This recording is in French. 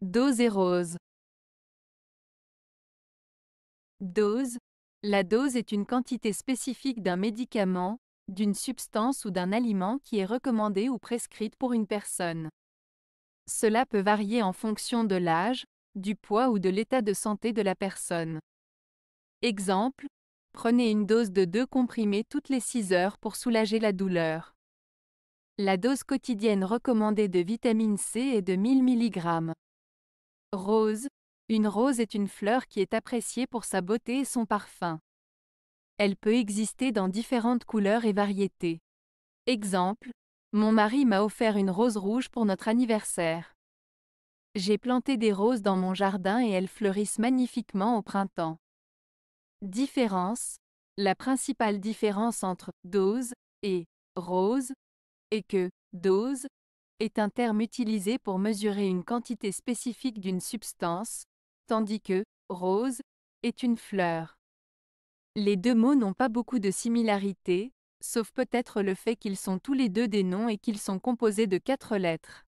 Dose et rose. Dose. La dose est une quantité spécifique d'un médicament, d'une substance ou d'un aliment qui est recommandée ou prescrite pour une personne. Cela peut varier en fonction de l'âge, du poids ou de l'état de santé de la personne. Exemple, prenez une dose de 2 comprimés toutes les 6 heures pour soulager la douleur. La dose quotidienne recommandée de vitamine C est de 1000 mg. Rose. Une rose est une fleur qui est appréciée pour sa beauté et son parfum. Elle peut exister dans différentes couleurs et variétés. Exemple, mon mari m'a offert une rose rouge pour notre anniversaire. J'ai planté des roses dans mon jardin et elles fleurissent magnifiquement au printemps. Différence La principale différence entre dose et rose est que dose est un terme utilisé pour mesurer une quantité spécifique d'une substance, tandis que rose est une fleur. Les deux mots n'ont pas beaucoup de similarité, sauf peut-être le fait qu'ils sont tous les deux des noms et qu'ils sont composés de quatre lettres.